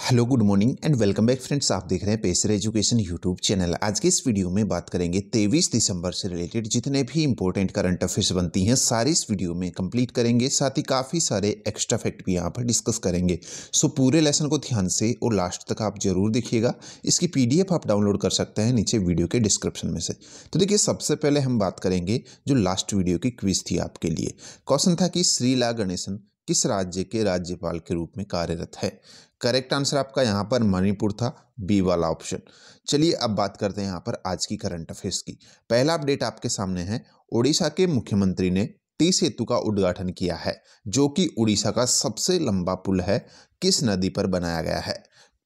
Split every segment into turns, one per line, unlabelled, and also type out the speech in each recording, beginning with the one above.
hello good morning and welcome back friends आप देख रहे हैं पेसर एजुकेशन यूट्यूब चैनल आज के इस वीडियो में बात करेंगे 23 दिसंबर से रिलेटेड जितने भी इंपॉर्टेंट करंट अफेयर्स बनती हैं सारे इस वीडियो में कंप्लीट करेंगे साथ ही काफ़ी सारे एक्स्ट्रा फैक्ट भी यहाँ पर डिस्कस करेंगे सो पूरे लेसन को ध्यान से और लास्ट तक आप जरूर देखिएगा इसकी पी आप डाउनलोड कर सकते हैं नीचे वीडियो के डिस्क्रिप्शन में से तो देखिए सबसे पहले हम बात करेंगे जो लास्ट वीडियो की क्विज थी आपके लिए क्वेश्चन था कि श्रीला गणेशन किस राज्य के राज्यपाल के रूप में कार्यरत है करेक्ट आंसर आपका यहाँ पर मणिपुर था बी वाला ऑप्शन चलिए अब बात करते हैं यहाँ पर आज की करंट अफेयर्स की पहला अपडेट आपके सामने है ओडिशा के मुख्यमंत्री ने टी सेतु का उद्घाटन किया है जो कि उड़ीसा का सबसे लंबा पुल है किस नदी पर बनाया गया है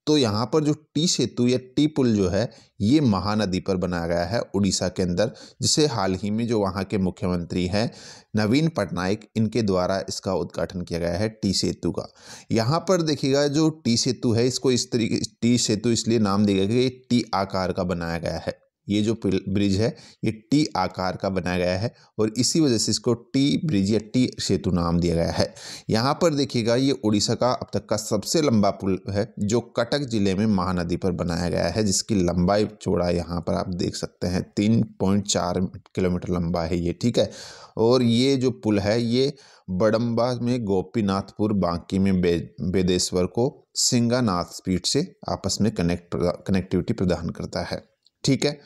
तो यहाँ पर जो टी सेतु या टी पुल जो है ये महानदी पर बनाया गया है उड़ीसा के अंदर जिसे हाल ही में जो वहाँ के मुख्यमंत्री हैं नवीन पटनायक इनके द्वारा इसका उद्घाटन किया गया है टी सेतु का यहाँ पर देखिएगा जो टी सेतु है इसको इस तरीके टी सेतु इसलिए नाम दिया गया कि टी आकार का बनाया गया है ये जो ब्रिज है ये टी आकार का बनाया गया है और इसी वजह से इसको टी ब्रिज या टी सेतु नाम दिया गया है यहाँ पर देखिएगा ये उड़ीसा का अब तक का सबसे लंबा पुल है जो कटक ज़िले में महानदी पर बनाया गया है जिसकी लंबाई चौड़ा यहाँ पर आप देख सकते हैं तीन पॉइंट चार किलोमीटर लंबा है ये ठीक है और ये जो पुल है ये बड़म्बा में गोपीनाथपुर बांकी में बे बेदेश्वर को सिंगानाथ स्पीड से आपस में कनेक्ट कनेक्टिविटी प्रदान करता है ठीक है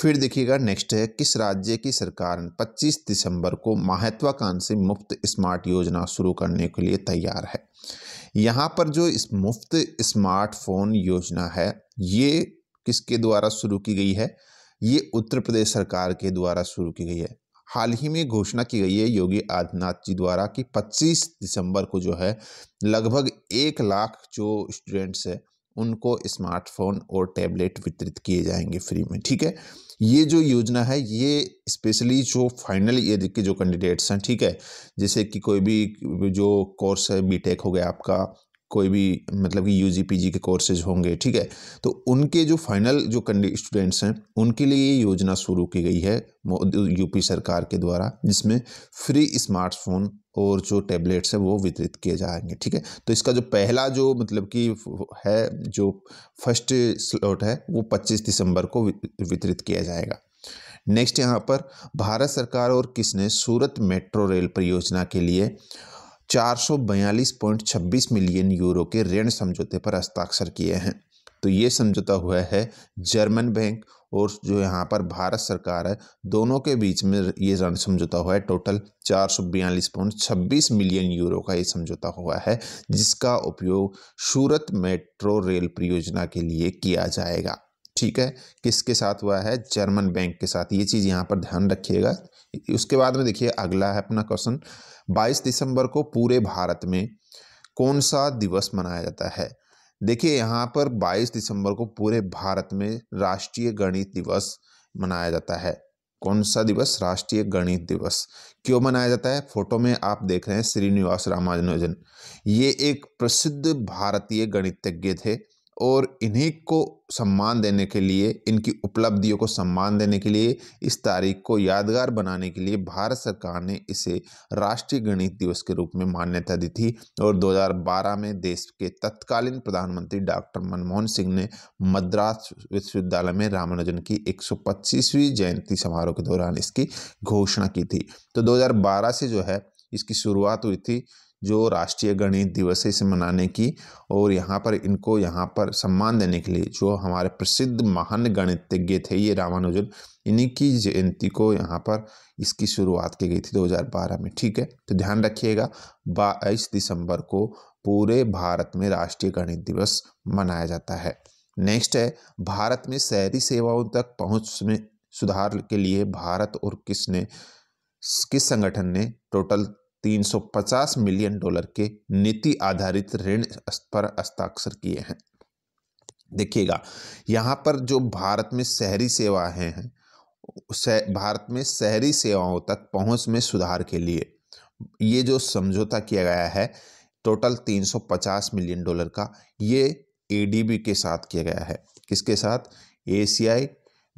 फिर देखिएगा नेक्स्ट है किस राज्य की सरकार 25 दिसंबर को महत्वाकांक्षी मुफ्त स्मार्ट योजना शुरू करने के लिए तैयार है यहाँ पर जो इस मुफ्त स्मार्टफोन योजना है ये किसके द्वारा शुरू की गई है ये उत्तर प्रदेश सरकार के द्वारा शुरू की गई है हाल ही में घोषणा की गई है योगी आदित्यनाथ जी द्वारा कि 25 दिसंबर को जो है लगभग एक लाख जो स्टूडेंट्स है उनको स्मार्टफोन और टैबलेट वितरित किए जाएंगे फ्री में ठीक है ये जो योजना है ये स्पेशली जो फाइनल ईयर के जो कैंडिडेट्स हैं ठीक है जैसे कि कोई भी जो कोर्स है बीटेक हो गया आपका कोई भी मतलब कि यू जी के कोर्सेज होंगे ठीक है तो उनके जो फाइनल जो स्टूडेंट्स हैं उनके लिए ये योजना शुरू की गई है यूपी सरकार के द्वारा जिसमें फ्री स्मार्टफोन और जो टैबलेट्स हैं वो वितरित किए जाएंगे ठीक है तो इसका जो पहला जो मतलब कि है जो फर्स्ट स्लॉट है वो 25 दिसंबर को वितरित किया जाएगा नेक्स्ट यहाँ पर भारत सरकार और किसने सूरत मेट्रो रेल परियोजना के लिए 442.26 मिलियन यूरो के ऋण समझौते पर हस्ताक्षर किए हैं तो ये समझौता हुआ है जर्मन बैंक और जो यहाँ पर भारत सरकार है दोनों के बीच में ये ऋण समझौता हुआ है टोटल चार सौ बयालीस पॉइंट छब्बीस मिलियन यूरो का ये समझौता हुआ है जिसका उपयोग सूरत मेट्रो रेल परियोजना के लिए किया जाएगा ठीक है किसके साथ हुआ है जर्मन बैंक के साथ ये चीज़ यहाँ पर ध्यान रखिएगा उसके बाद में देखिए अगला है अपना क्वेश्चन 22 दिसंबर को पूरे भारत में कौन सा दिवस मनाया जाता है देखिए यहाँ पर 22 दिसंबर को पूरे भारत में राष्ट्रीय गणित दिवस मनाया जाता है कौन सा दिवस राष्ट्रीय गणित दिवस क्यों मनाया जाता है फोटो में आप देख रहे हैं श्रीनिवास रामानुजन ये एक प्रसिद्ध भारतीय गणितज्ञ थे और इन्हीं को सम्मान देने के लिए इनकी उपलब्धियों को सम्मान देने के लिए इस तारीख को यादगार बनाने के लिए भारत सरकार ने इसे राष्ट्रीय गणित दिवस के रूप में मान्यता दी थी और 2012 में देश के तत्कालीन प्रधानमंत्री डॉक्टर मनमोहन सिंह ने मद्रास विश्वविद्यालय में रामानुजन की 125वीं जयंती समारोह के दौरान इसकी घोषणा की थी तो दो से जो है इसकी शुरुआत हुई थी जो राष्ट्रीय गणित दिवस है इसे मनाने की और यहाँ पर इनको यहाँ पर सम्मान देने के लिए जो हमारे प्रसिद्ध महान गणितज्ञ थे ये रामानुजन इन्हीं की जयंती को यहाँ पर इसकी शुरुआत की गई थी 2012 में ठीक है तो ध्यान रखिएगा बाईस दिसंबर को पूरे भारत में राष्ट्रीय गणित दिवस मनाया जाता है नेक्स्ट है भारत में शहरी सेवाओं तक पहुँच में सुधार के लिए भारत और किसने किस संगठन ने टोटल 350 मिलियन डॉलर के नीति आधारित ऋण पर हस्ताक्षर किए हैं देखिएगा यहाँ पर जो भारत में शहरी सेवाएं हैं भारत में शहरी सेवाओं तक पहुँच में सुधार के लिए ये जो समझौता किया गया है टोटल 350 मिलियन डॉलर का ये एडीबी के साथ किया गया है किसके साथ एशियाई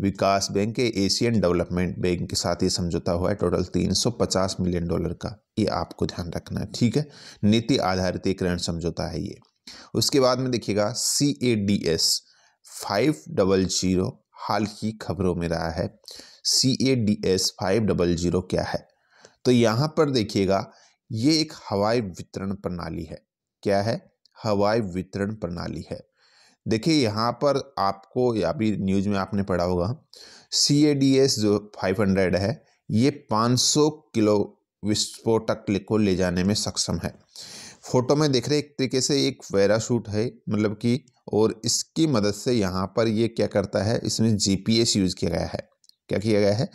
विकास बैंक के एशियन डेवलपमेंट बैंक के साथ ये समझौता हुआ है टोटल 350 मिलियन डॉलर का ये आपको ध्यान रखना है ठीक है नीति आधारित एक ऋण समझौता है ये उसके बाद में देखिएगा C A D S five double zero हाल की खबरों में रहा है C A D S five double zero क्या है तो यहाँ पर देखिएगा ये एक हवाई वितरण प्रणाली है क्या है हवाई वितरण प्रणाली है देखिए यहाँ पर आपको अभी न्यूज़ में आपने पढ़ा होगा सी ए डी एस जो फाइव हंड्रेड है ये पाँच सौ किलो विस्फोटक को ले जाने में सक्षम है फोटो में देख रहे एक तरीके से एक पैराशूट है मतलब कि और इसकी मदद से यहाँ पर ये क्या करता है इसमें जीपीएस यूज़ किया गया है क्या किया गया है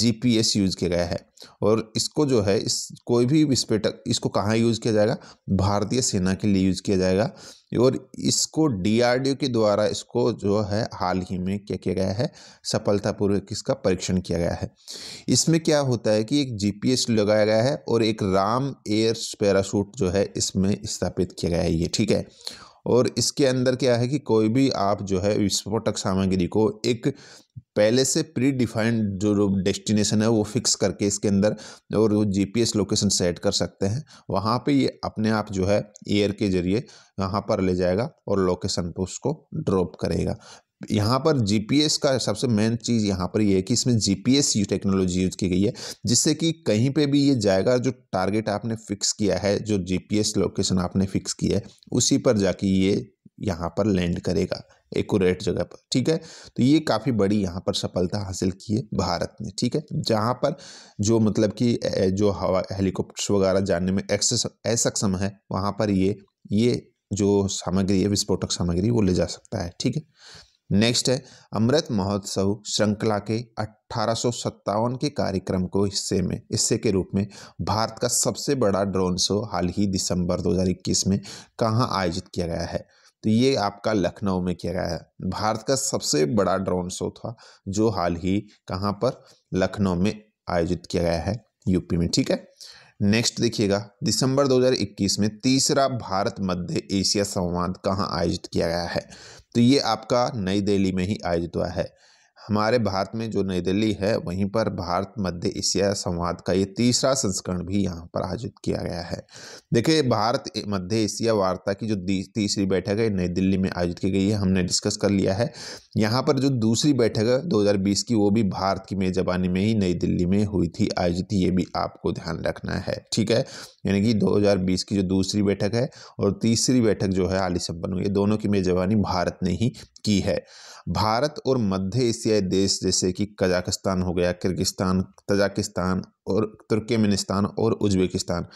जीपीएस यूज़ किया गया है और इसको जो है इस कोई भी विस्फोटक इसको कहाँ यूज़ किया जाएगा भारतीय सेना के लिए यूज़ किया जाएगा और इसको डीआरडीओ के द्वारा इसको जो है हाल ही में क्या किया गया है सफलतापूर्वक इसका परीक्षण किया गया है इसमें क्या होता है कि एक जीपीएस लगाया गया है और एक राम एयर पैराशूट जो है इसमें स्थापित किया गया है ये ठीक है और इसके अंदर क्या है कि कोई भी आप जो है विस्फोटक सामग्री को एक पहले से प्री डिफाइंड जो डेस्टिनेशन है वो फिक्स करके इसके अंदर और वो जीपीएस लोकेशन सेट कर सकते हैं वहाँ पे ये अपने आप जो है एयर के जरिए यहाँ पर ले जाएगा और लोकेशन पर उसको ड्रॉप करेगा यहाँ पर जीपीएस का सबसे मेन चीज़ यहाँ पर ये यह है कि इसमें जीपीएस टेक्नोलॉजी यूज की गई है जिससे कि कहीं पे भी ये जाएगा जो टारगेट आपने फिक्स किया है जो जीपीएस लोकेशन आपने फिक्स किया है उसी पर जाके ये यहाँ पर लैंड करेगा एकूरेट जगह पर ठीक है तो ये काफ़ी बड़ी यहाँ पर सफलता हासिल की है भारत ने ठीक है जहाँ पर जो मतलब कि जो हवा हेलीकॉप्टर्स वगैरह जानने में असक्षम है वहाँ पर ये ये जो सामग्री है विस्फोटक सामग्री वो ले जा सकता है ठीक है नेक्स्ट है अमृत महोत्सव श्रृंखला के अट्ठारह के कार्यक्रम को हिस्से में हिस्से के रूप में भारत का सबसे बड़ा ड्रोन शो हाल ही दिसंबर 2021 में कहाँ आयोजित किया गया है तो ये आपका लखनऊ में किया गया है भारत का सबसे बड़ा ड्रोन शो था जो हाल ही कहाँ पर लखनऊ में आयोजित किया गया है यूपी में ठीक है नेक्स्ट देखिएगा दिसंबर 2021 में तीसरा भारत मध्य एशिया संवाद कहाँ आयोजित किया गया है तो ये आपका नई दिल्ली में ही आयोजित हुआ है हमारे भारत में जो नई दिल्ली है वहीं पर भारत मध्य एशिया संवाद का ये तीसरा संस्करण भी यहाँ पर आयोजित किया गया है देखिए भारत मध्य एशिया वार्ता की जो तीसरी बैठक है नई दिल्ली में आयोजित की गई है हमने डिस्कस कर लिया है यहाँ पर जो दूसरी बैठक है 2020 की वो भी भारत की मेजबानी में ही नई दिल्ली में हुई थी आयोजित ये भी आपको ध्यान रखना है ठीक है यानी कि दो की जो दूसरी बैठक है और तीसरी बैठक जो है हाल संपन्न हुई है दोनों की मेजबानी भारत ने ही की है भारत और मध्य एशियाई देश जैसे कि कजाकिस्तान हो गया किर्गिस्तान तजाकिस्तान और तुर्कमेनिस्तान और उज्बेकिस्तान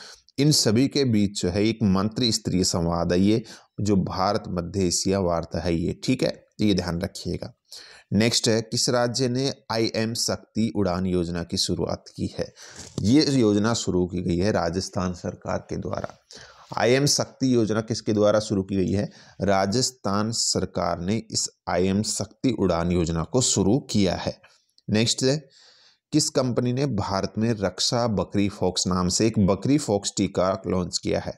इन सभी के बीच जो है एक मंत्री स्तरीय संवाद है ये जो भारत मध्य एशिया वार्ता है ये ठीक है ये ध्यान रखिएगा नेक्स्ट है किस राज्य ने आई एम शक्ति उड़ान योजना की शुरुआत की है ये योजना शुरू की गई है राजस्थान सरकार के द्वारा आई एम शक्ति योजना किसके द्वारा शुरू की गई है राजस्थान सरकार ने इस आई एम शक्ति उड़ान योजना को शुरू किया है नेक्स्ट है किस कंपनी ने भारत में रक्षा बकरी फॉक्स नाम से एक बकरी फॉक्स टीका लॉन्च किया है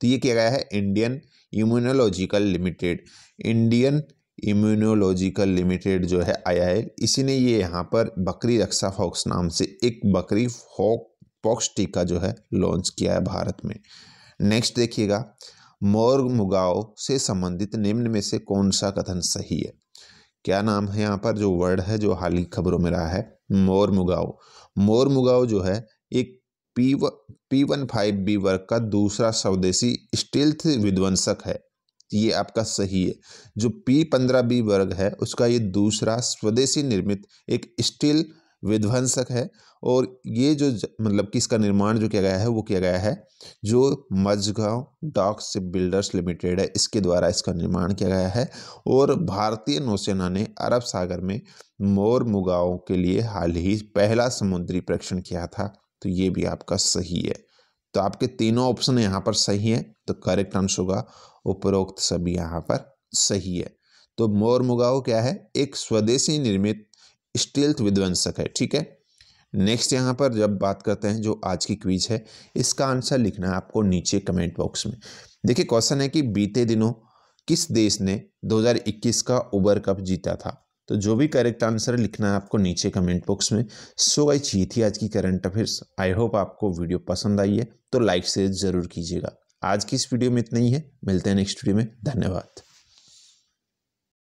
तो ये किया गया है Indian Immunological Limited Indian Immunological Limited जो है आई इसी ने ये यहाँ पर बकरी रक्षा फॉक्स नाम से एक बकरी फॉक फॉक्स टीका जो है लॉन्च किया है भारत में नेक्स्ट देखिएगा मोर मुगाओ से संबंधित निम्न में से कौन सा कथन सही है क्या नाम है यहाँ पर जो वर्ड है जो हाल ही खबरों में रहा है मोर मुगाओ मोर मुगाओ जो है एक पी व पी वन फाइव बी वर्ग का दूसरा स्वदेशी स्टिल्थ विध्वंसक है ये आपका सही है जो पी पंद्रह बी वर्ग है उसका ये दूसरा स्वदेशी निर्मित एक स्टील विध्वंसक है और ये जो मतलब कि इसका निर्माण जो किया गया है वो किया गया है जो Mazagon Dock Ship Builders Limited है इसके द्वारा इसका निर्माण किया गया है और भारतीय नौसेना ने अरब सागर में मोर मुगाओं के लिए हाल ही पहला समुद्री परीक्षण किया था तो ये भी आपका सही है तो आपके तीनों ऑप्शन यहाँ पर सही है तो करेक्ट आंसर होगा उपरोक्त सभी यहाँ पर सही है तो मोर मुगाओ क्या है एक स्वदेशी निर्मित स्टेल्थ विध्वंसक है ठीक है नेक्स्ट यहाँ पर जब बात करते हैं जो आज की क्वीज है इसका आंसर लिखना है आपको नीचे कमेंट बॉक्स में देखिए क्वेश्चन है कि बीते दिनों किस देश ने 2021 का उबर कप जीता था तो जो भी करेक्ट आंसर लिखना है आपको नीचे कमेंट बॉक्स में सो गई ये थी आज की करंट अफेयर्स आई होप आपको वीडियो पसंद आई है तो लाइक शेयर ज़रूर कीजिएगा आज की इस वीडियो में इतना ही है मिलते हैं नेक्स्ट वीडियो में धन्यवाद